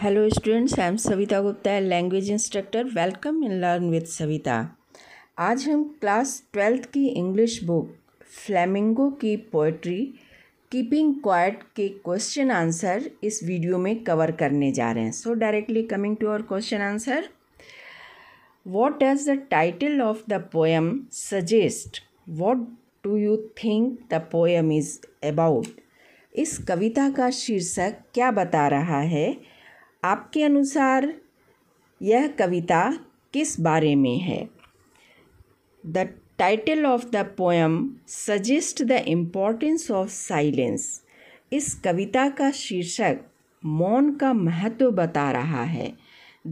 Hello students I am Savita Gupta language instructor welcome in learn with Savita आज हम class twelfth की English book Flamingo की poetry keeping quiet के question answer इस video में कवर करने जा रहे हैं so directly coming to our question answer what does the title of the poem suggest what do you think the poem is about इस कविता का शीर्षक क्या बता रहा है आपके अनुसार यह कविता किस बारे में है the title of the poem suggest the importance of silence इस कविता का शीर्षक मौन का महत्व बता रहा है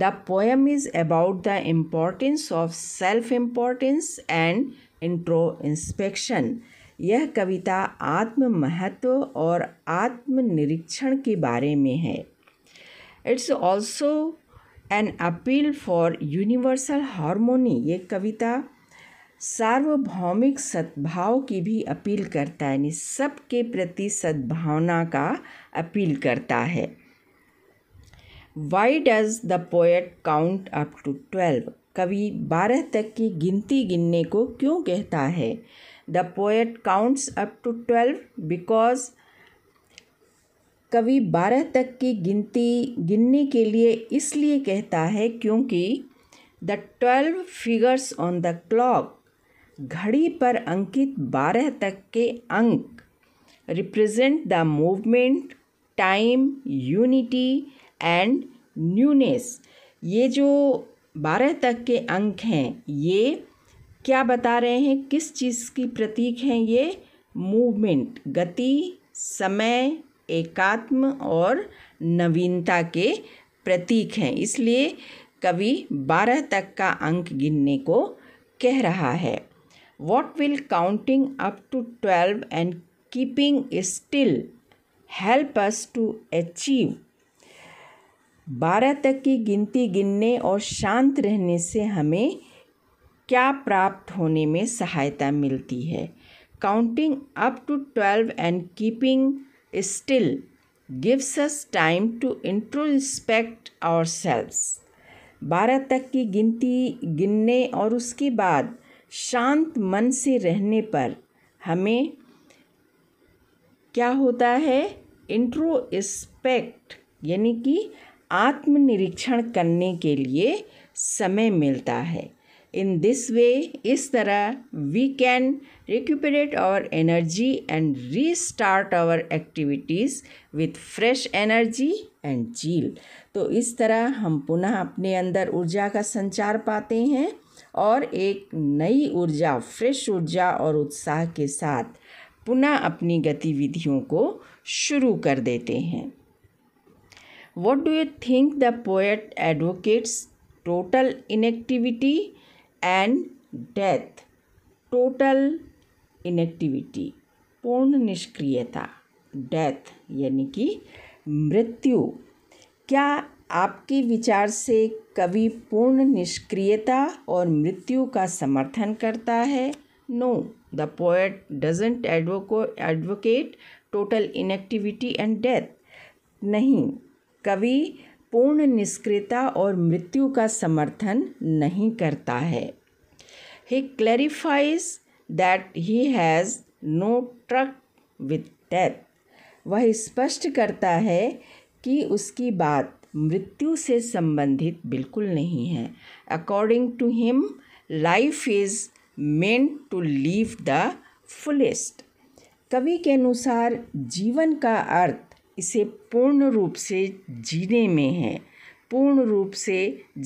the poem is about the importance of self importance and introspection यह कविता आत्म महत्व और आत्मनिरीक्षण के बारे में है it's also an appeal for universal harmony ये कविता सार्वभौमिक सद्भाव की भी अपील करता है यानी सबके प्रति सद्भावना का अपील करता है why does the poet count up to twelve कवि बारह तक की गिनती गिनने को क्यों कहता है the poet counts up to twelve because कवि बारह तक की गिनती गिनने के लिए इसलिए कहता है क्योंकि the twelve figures on the clock घड़ी पर अंकित बारह तक के अंक represent the movement time unity and newness ये जो बारह तक के अंक हैं ये क्या बता रहे हैं किस चीज़ की प्रतीक हैं ये मूवमेंट गति समय एकात्म और नवीनता के प्रतीक हैं इसलिए कवि बारह तक का अंक गिनने को कह रहा है what will counting up to twelve and keeping still help us to achieve बारह तक की गिनती गिनने और शांत रहने से हमें क्या प्राप्त होने में सहायता मिलती है counting up to twelve and keeping still gives us time to introspect ourselves. बारह तक की गिनती गिनने और उसके बाद शांत मन से रहने पर हमें क्या होता है इंट्रोस्पेक्ट यानी कि आत्मनिरीक्षण करने के लिए समय मिलता है इन दिस वे इस तरह can recuperate our energy and restart our activities with fresh energy and zeal. तो इस तरह हम पुनः अपने अंदर ऊर्जा का संचार पाते हैं और एक नई ऊर्जा फ्रेश ऊर्जा और उत्साह के साथ पुनः अपनी गतिविधियों को शुरू कर देते हैं what do you think the poet advocates total inactivity and death total inactivity पूर्ण निष्क्रियता डेथ यानी कि मृत्यु क्या आपके विचार से कवि पूर्ण निष्क्रियता और मृत्यु का समर्थन करता है no the poet doesn't advoca advocate total inactivity and death नहीं कवि पूर्ण निष्क्रियता और मृत्यु का समर्थन नहीं करता है he clarifies that he has no truck with death वह स्पष्ट करता है कि उसकी बात मृत्यु से संबंधित बिल्कुल नहीं है according to him life is meant to live the fullest कवि के अनुसार जीवन का अर्थ इसे पूर्ण रूप से जीने में है पूर्ण रूप से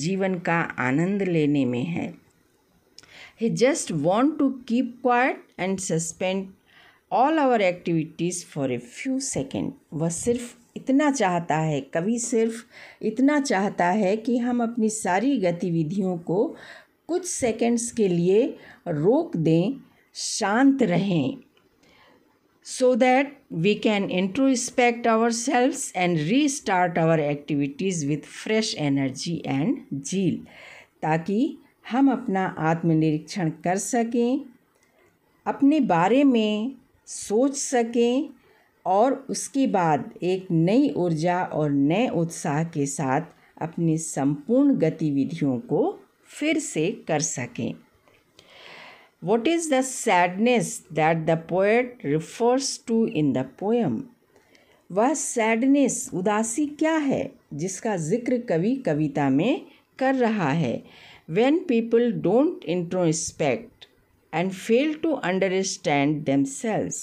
जीवन का आनंद लेने में है he just want to keep quiet and suspend all our activities for a few second वह सिर्फ इतना चाहता है कभी सिर्फ इतना चाहता है कि हम अपनी सारी गतिविधियों को कुछ सेकेंड्स के लिए रोक दें शांत रहें so that we can introspect ourselves and restart our activities with fresh energy and zeal ताकि हम अपना आत्मनिरीक्षण कर सकें अपने बारे में सोच सकें और उसके बाद एक नई ऊर्जा और नए उत्साह के साथ अपनी संपूर्ण गतिविधियों को फिर से कर सकें What is the sadness that the poet refers to in the poem? वह सैडनेस उदासी क्या है जिसका जिक्र कवि कविता में कर रहा है when people don't introspect and fail to understand themselves,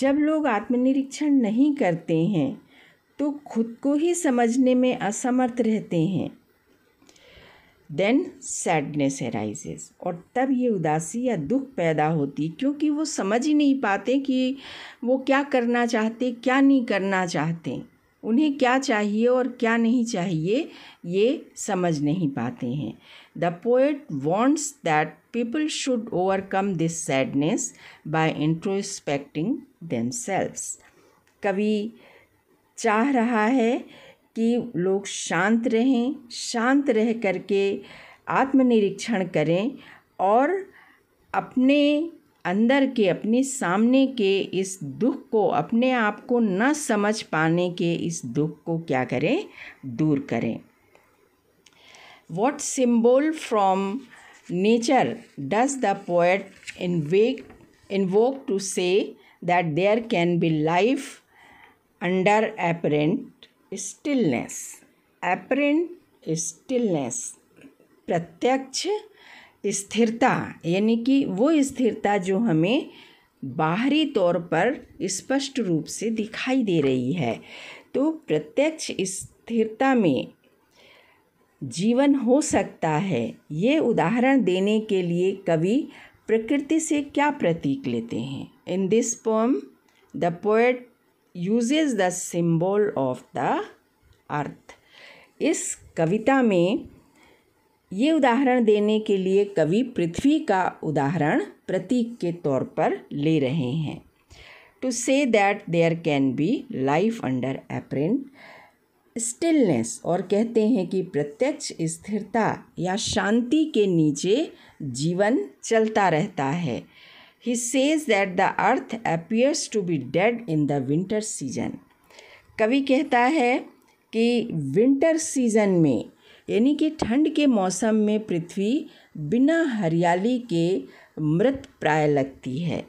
जब लोग आत्मनिरीक्षण नहीं करते हैं तो खुद को ही समझने में असमर्थ रहते हैं देन सैडनेस एराइजेज और तब ये उदासी या दुख पैदा होती क्योंकि वो समझ ही नहीं पाते कि वो क्या करना चाहते क्या नहीं करना चाहते उन्हें क्या चाहिए और क्या नहीं चाहिए ये समझ नहीं पाते हैं the poet wants that people should overcome this sadness by introspecting themselves कवि चाह रहा है कि लोग शांत रहें शांत रह करके आत्मनिरीक्षण करें और अपने अंदर के अपने सामने के इस दुख को अपने आप को न समझ पाने के इस दुख को क्या करें दूर करें what symbol from nature does the poet invoke to say that there can be life under apparent stillness apparent stillness प्रत्यक्ष स्थिरता यानी कि वो स्थिरता जो हमें बाहरी तौर पर स्पष्ट रूप से दिखाई दे रही है तो प्रत्यक्ष स्थिरता में जीवन हो सकता है ये उदाहरण देने के लिए कवि प्रकृति से क्या प्रतीक लेते हैं in this poem the poet uses the symbol of the earth इस कविता में ये उदाहरण देने के लिए कवि पृथ्वी का उदाहरण प्रतीक के तौर पर ले रहे हैं to say that there can be life under apparent stillness और कहते हैं कि प्रत्यक्ष स्थिरता या शांति के नीचे जीवन चलता रहता है He says that the earth appears to be dead in the winter season. कवि कहता है कि विंटर सीजन में यानी कि ठंड के मौसम में पृथ्वी बिना हरियाली के मृत प्राय लगती है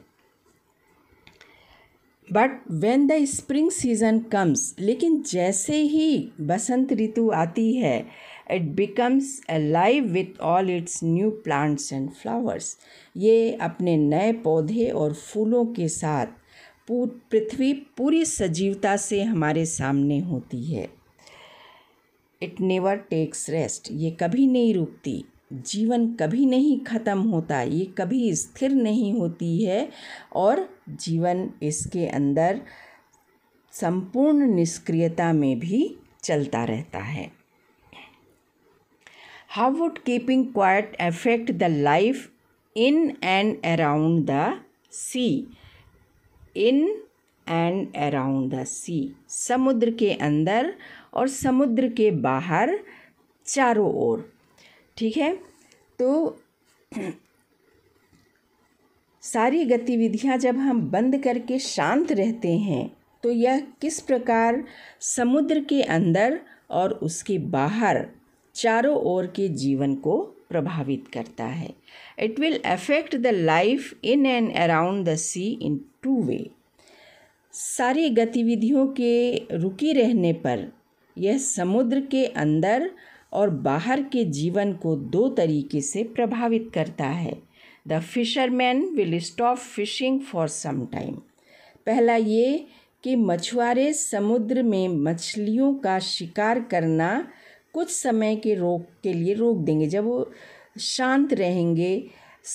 but when the spring season comes लेकिन जैसे ही बसंत ऋतु आती है it becomes live with all its new plants and flowers ये अपने नए पौधे और फूलों के साथ पृथ्वी पूरी सजीवता से हमारे सामने होती है इट नेवर टेक्स रेस्ट ये कभी नहीं रुकती जीवन कभी नहीं ख़त्म होता ये कभी स्थिर नहीं होती है और जीवन इसके अंदर संपूर्ण निष्क्रियता में भी चलता रहता है how would keeping quiet affect the life in and around the sea in and around the sea समुद्र के अंदर और समुद्र के बाहर चारों ओर ठीक है तो सारी गतिविधियां जब हम बंद करके शांत रहते हैं तो यह किस प्रकार समुद्र के अंदर और उसके बाहर चारों ओर के जीवन को प्रभावित करता है it will affect the life in and around the sea in two way सारी गतिविधियों के रुकी रहने पर यह समुद्र के अंदर और बाहर के जीवन को दो तरीके से प्रभावित करता है the fisherman will stop fishing for some time पहला ये कि मछुआरे समुद्र में मछलियों का शिकार करना कुछ समय के रोक के लिए रोक देंगे जब वो शांत रहेंगे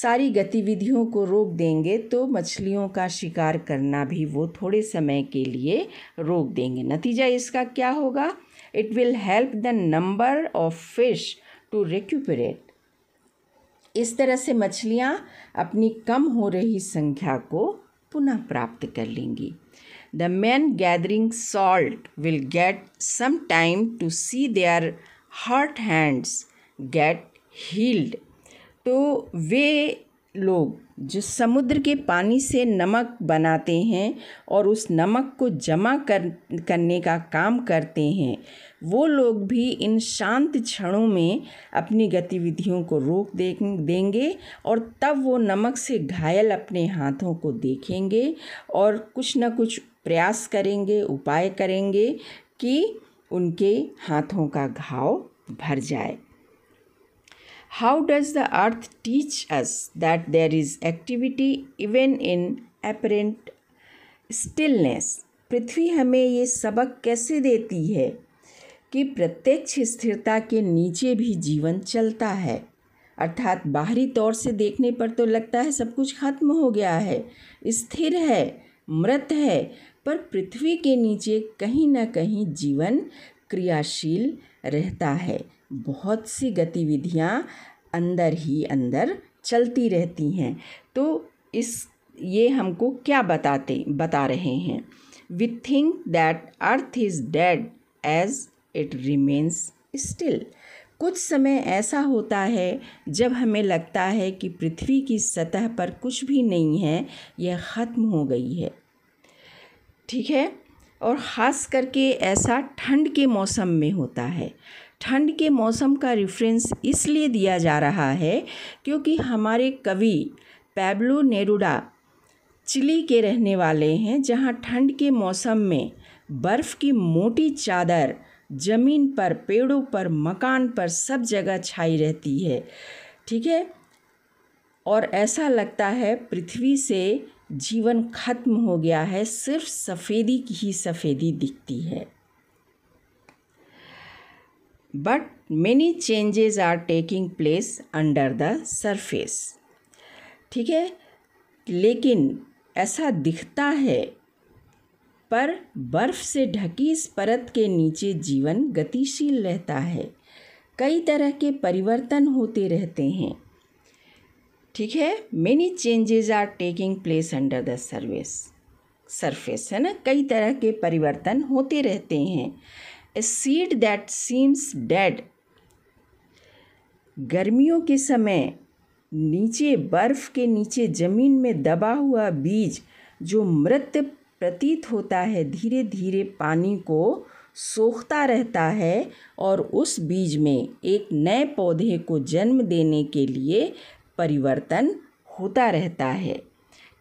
सारी गतिविधियों को रोक देंगे तो मछलियों का शिकार करना भी वो थोड़े समय के लिए रोक देंगे नतीजा इसका क्या होगा it will help the number of fish to recuperate इस तरह से मछलियाँ अपनी कम हो रही संख्या को पुनः प्राप्त कर लेंगी the man gathering salt will get some time to see their hurt hands get healed तो वे लोग जो समुद्र के पानी से नमक बनाते हैं और उस नमक को जमा कर करने का काम करते हैं वो लोग भी इन शांत क्षणों में अपनी गतिविधियों को रोक दे देंगे और तब वो नमक से घायल अपने हाथों को देखेंगे और कुछ ना कुछ प्रयास करेंगे उपाय करेंगे कि उनके हाथों का घाव भर जाए how does the earth teach us that there is activity even in apparent stillness पृथ्वी हमें ये सबक कैसे देती है कि प्रत्यक्ष स्थिरता के नीचे भी जीवन चलता है अर्थात बाहरी तौर से देखने पर तो लगता है सब कुछ खत्म हो गया है स्थिर है मृत है पर पृथ्वी के नीचे कहीं ना कहीं जीवन क्रियाशील रहता है बहुत सी गतिविधियाँ अंदर ही अंदर चलती रहती हैं तो इस ये हमको क्या बताते बता रहे हैं we think that earth is dead as it remains still कुछ समय ऐसा होता है जब हमें लगता है कि पृथ्वी की सतह पर कुछ भी नहीं है यह ख़त्म हो गई है ठीक है और ख़ास करके ऐसा ठंड के मौसम में होता है ठंड के मौसम का रेफरेंस इसलिए दिया जा रहा है क्योंकि हमारे कवि पैब्लो नेरुडा चिली के रहने वाले हैं जहाँ ठंड के मौसम में बर्फ़ की मोटी चादर ज़मीन पर पेड़ों पर मकान पर सब जगह छाई रहती है ठीक है और ऐसा लगता है पृथ्वी से जीवन खत्म हो गया है सिर्फ सफ़ेदी की ही सफ़ेदी दिखती है but many changes are taking place under the surface ठीक है लेकिन ऐसा दिखता है पर बर्फ से ढकी इस परत के नीचे जीवन गतिशील रहता है कई तरह के परिवर्तन होते रहते हैं ठीक है many changes are taking place under the service surface है ना कई तरह के परिवर्तन होते रहते हैं a seed that seems dead गर्मियों के समय नीचे बर्फ के नीचे ज़मीन में दबा हुआ बीज जो मृत प्रतीत होता है धीरे धीरे पानी को सोखता रहता है और उस बीज में एक नए पौधे को जन्म देने के लिए परिवर्तन होता रहता है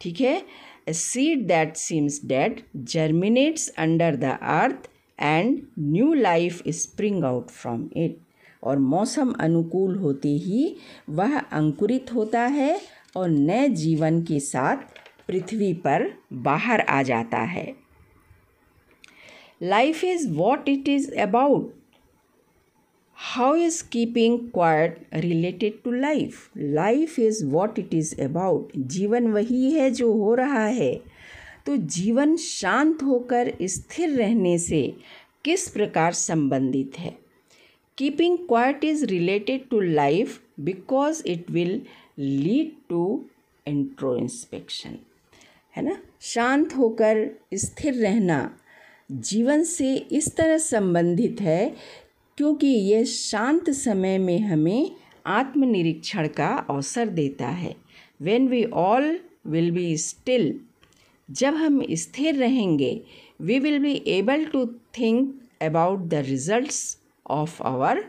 ठीक है seed that seems dead germinates under the earth and new life spring out from it और मौसम अनुकूल होते ही वह अंकुरित होता है और नए जीवन के साथ पृथ्वी पर बाहर आ जाता है life is what it is about How is keeping quiet related to life? Life is what it is about. जीवन वही है जो हो रहा है तो जीवन शांत होकर स्थिर रहने से किस प्रकार संबंधित है keeping quiet is related to life because it will lead to introspection है ना शांत होकर स्थिर रहना जीवन से इस तरह संबंधित है क्योंकि यह शांत समय में हमें आत्मनिरीक्षण का अवसर देता है when we all will be still जब हम स्थिर रहेंगे we will be able to think about the result of our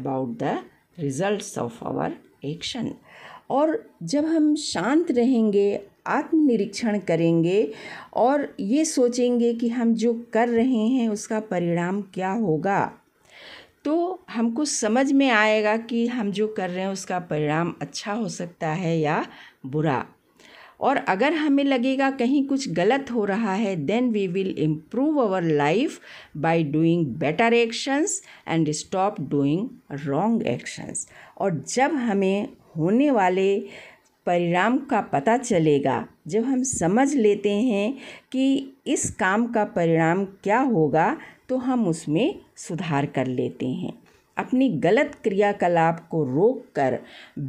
about the result of our action और जब हम शांत रहेंगे आत्मनिरीक्षण करेंगे और ये सोचेंगे कि हम जो कर रहे हैं उसका परिणाम क्या होगा हमको समझ में आएगा कि हम जो कर रहे हैं उसका परिणाम अच्छा हो सकता है या बुरा और अगर हमें लगेगा कहीं कुछ गलत हो रहा है then we will improve our life by doing better actions and stop doing wrong actions और जब हमें होने वाले परिणाम का पता चलेगा जब हम समझ लेते हैं कि इस काम का परिणाम क्या होगा तो हम उसमें सुधार कर लेते हैं अपनी गलत क्रियाकलाप को रोककर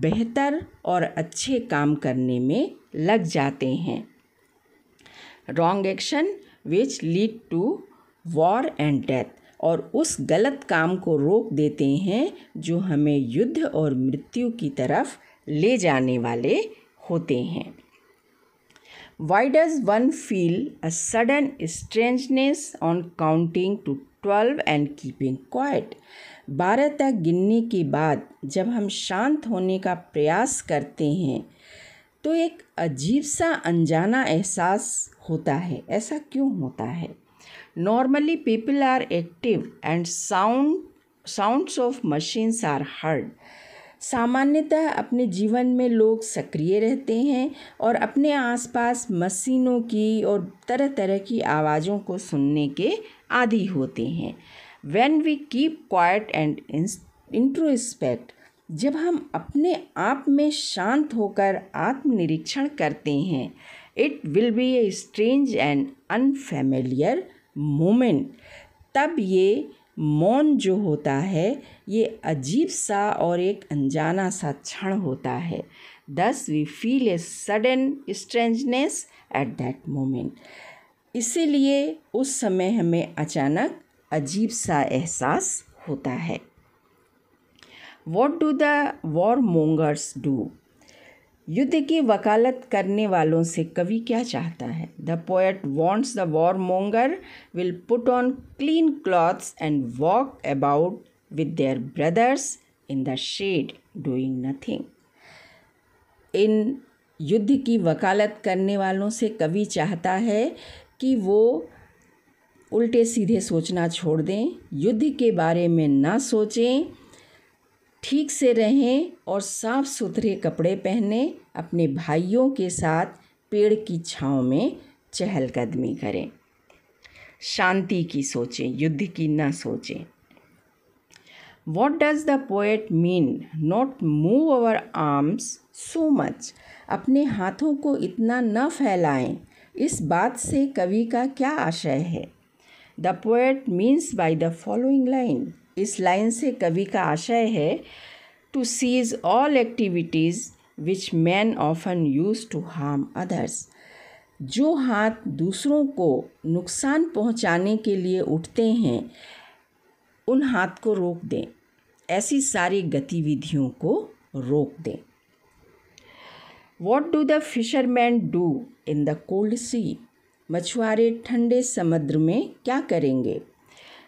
बेहतर और अच्छे काम करने में लग जाते हैं wrong action which lead to war and death और उस गलत काम को रोक देते हैं जो हमें युद्ध और मृत्यु की तरफ ले जाने वाले होते हैं why does one feel a sudden strangeness on counting to twelve and keeping quiet बारह तक गिनने के बाद जब हम शांत होने का प्रयास करते हैं तो एक अजीब सा अनजाना एहसास होता है ऐसा क्यों होता है normally people are active and sound sounds of machines are heard सामान्यतः अपने जीवन में लोग सक्रिय रहते हैं और अपने आसपास मशीनों की और तरह तरह की आवाज़ों को सुनने के आदि होते हैं when we keep quiet and introspect जब हम अपने आप में शांत होकर आत्मनिरीक्षण करते हैं it will be a strange and unfamiliar moment तब ये मौन जो होता है ये अजीब सा और एक अनजाना सा क्षण होता है thus we feel a sudden strangeness at that moment इसीलिए उस समय हमें अचानक अजीब सा एहसास होता है what do the warmongers do युद्ध की वकालत करने वालों से कवि क्या चाहता है the poet wants the warmonger will put on clean clothes and walk about with their brothers in the shade doing nothing इन युद्ध की वकालत करने वालों से कवि चाहता है कि वो उल्टे सीधे सोचना छोड़ दें युद्ध के बारे में ना सोचें ठीक से रहें और साफ सुथरे कपड़े पहने अपने भाइयों के साथ पेड़ की छाँव में चहलकदमी करें शांति की सोचें युद्ध की ना सोचें what does the poet mean not move our arms so much अपने हाथों को इतना न फैलाएं इस बात से कवि का क्या आशय है the poet means by the following line इस लाइन से कवि का आशय है to cease all activities which man often use to harm others जो हाथ दूसरों को नुकसान पहुंचाने के लिए उठते हैं उन हाथ को रोक दें ऐसी सारी गतिविधियों को रोक दें what do the fisherman do in the cold sea मछुआरे ठंडे समुद्र में क्या करेंगे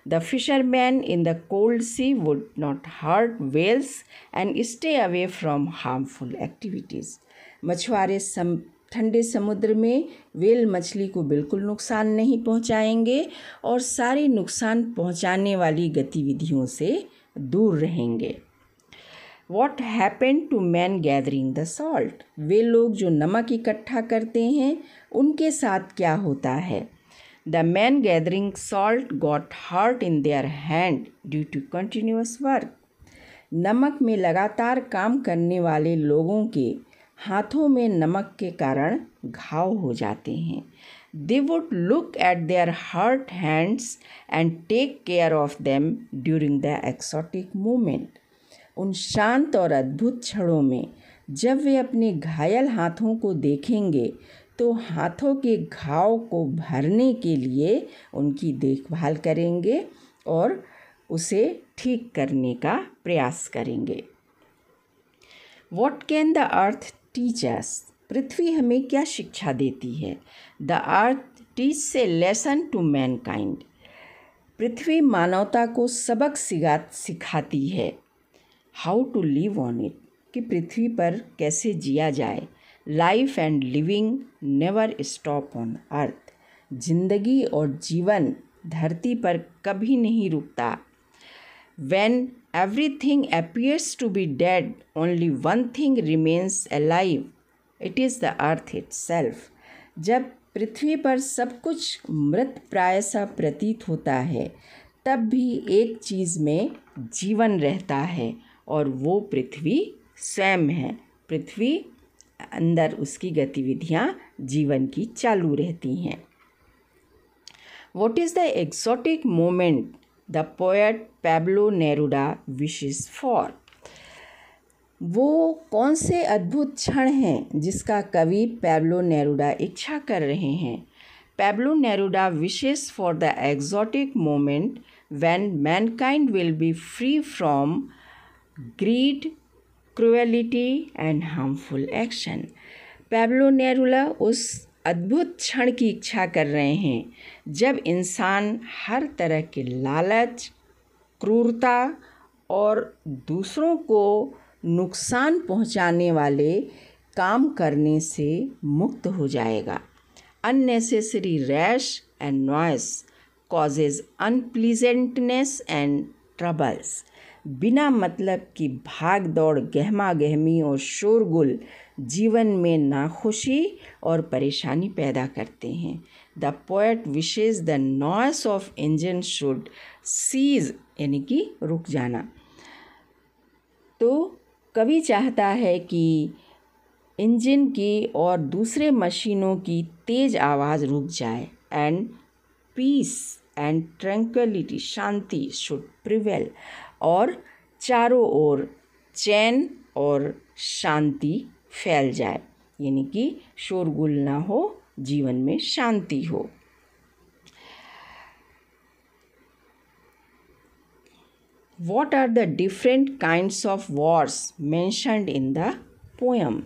the fisherman in the cold sea would not hurt whales and stay away from harmful activities मछुआरे सम ठंडे समुद्र में वेल मछली को बिल्कुल नुकसान नहीं पहुंचाएंगे और सारे नुकसान पहुंचाने वाली गतिविधियों से दूर रहेंगे what happen to man gathering the salt वे लोग जो नमक इकट्ठा करते हैं उनके साथ क्या होता है the man gathering salt got hurt in their hand due to continuous work नमक में लगातार काम करने वाले लोगों के हाथों में नमक के कारण घाव हो जाते हैं they would look at their hurt hands and take care of them during the exotic moment उन शांत और अद्भुत क्षणों में जब वे अपने घायल हाथों को देखेंगे तो हाथों के घाव को भरने के लिए उनकी देखभाल करेंगे और उसे ठीक करने का प्रयास करेंगे what can the earth teach us पृथ्वी हमें क्या शिक्षा देती है the earth teaches lesson to mankind पृथ्वी मानवता को सबक सिखाती है how to live on it कि पृथ्वी पर कैसे जिया जाए life and living never stop on earth जिंदगी और जीवन धरती पर कभी नहीं रुकता everything appears to be dead only one thing remains alive it is the earth it itself जब पृथ्वी पर सब कुछ मृत प्राय सा प्रतीत होता है तब भी एक चीज़ में जीवन रहता है और वो पृथ्वी स्वयं है पृथ्वी अंदर उसकी गतिविधियाँ जीवन की चालू रहती हैं what is the exotic moment the poet Pablo Neruda wishes for वो कौन से अद्भुत क्षण हैं जिसका कवि पैब्लो नेरुडा इच्छा कर रहे हैं Pablo Neruda wishes for the exotic moment when mankind will be free from greed cruelty and harmful action Pablo Neruda उस अद्भुत क्षण की इच्छा कर रहे हैं जब इंसान हर तरह के लालच क्रूरता और दूसरों को नुकसान पहुंचाने वाले काम करने से मुक्त हो जाएगा unnecessary rush and noise causes unpleasantness and troubles बिना मतलब की भाग दौड़ गहमा गहमी और शोरगुल जीवन में नाखुशी और परेशानी पैदा करते हैं the poet wishes the noise of engine should cease यानी कि रुक जाना तो कवि चाहता है कि इंजन की और दूसरे मशीनों की तेज़ आवाज़ रुक जाए एंड पीस एंड ट्रैंक्वलिटी शांति शुड प्रिवेल और चारों ओर चैन और शांति फैल जाए यानी कि शोरगुल ना हो जीवन में शांति हो what are the different kinds of wars mentioned in the poem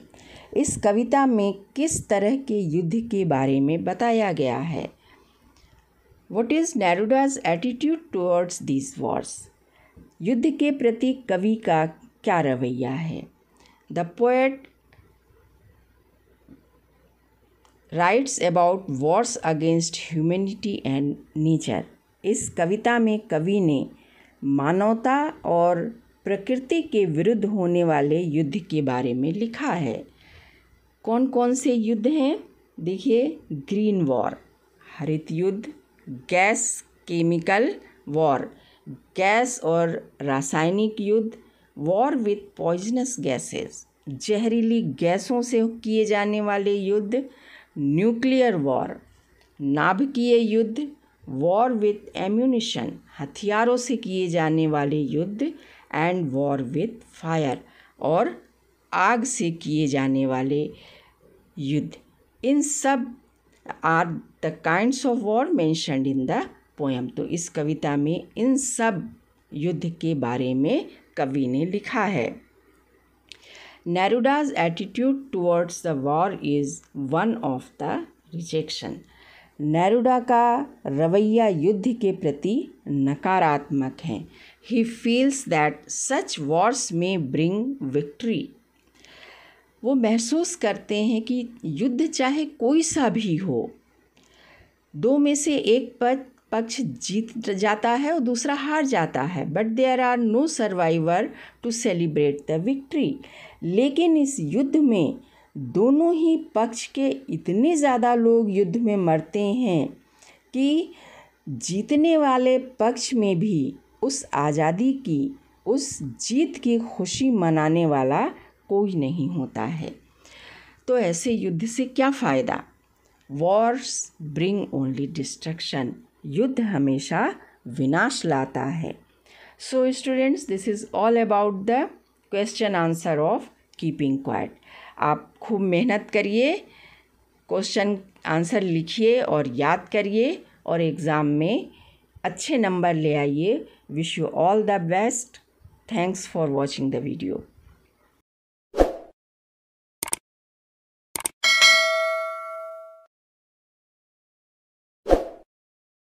इस कविता में किस तरह के युद्ध के बारे में बताया गया है what is Neruda's attitude towards this wars युद्ध के प्रति कवि का क्या रवैया है the poet writes about wars against humanity and nature इस कविता में कवि ने मानवता और प्रकृति के विरुद्ध होने वाले युद्ध के बारे में लिखा है कौन कौन से युद्ध हैं देखिए ग्रीन वॉर हरित युद्ध गैस केमिकल वॉर गैस और रासायनिक युद्ध वॉर विथ पॉइजनस गैसेस जहरीली गैसों से किए जाने वाले युद्ध न्यूक्लियर वॉर नाभिकीय युद्ध वॉर विथ एम्यूनिशन हथियारों से किए जाने वाले युद्ध एंड वॉर विथ फायर और आग से किए जाने वाले युद्ध इन सब are the kinds of war mentioned in the poem तो इस कविता में इन सब युद्ध के बारे में कवि ने लिखा है Neruda's attitude towards the war is one of the rejection Neruda का रवैया युद्ध के प्रति नकारात्मक है he feels that such wars may bring victory वो महसूस करते हैं कि युद्ध चाहे कोई सा भी हो दो में से एक पद पक्ष जीत जाता है और दूसरा हार जाता है but there are no survivor to celebrate the victory लेकिन इस युद्ध में दोनों ही पक्ष के इतने ज़्यादा लोग युद्ध में मरते हैं कि जीतने वाले पक्ष में भी उस आज़ादी की उस जीत की खुशी मनाने वाला कोई नहीं होता है तो ऐसे युद्ध से क्या फ़ायदा वॉर्स ब्रिंग ओनली डिस्ट्रक्शन युद्ध हमेशा विनाश लाता है so students this is all about the question answer of keeping quiet आप खूब मेहनत करिए क्वेश्चन आंसर लिखिए और याद करिए और एग्ज़ाम में अच्छे नंबर ले आइए wish you all the best thanks for watching the video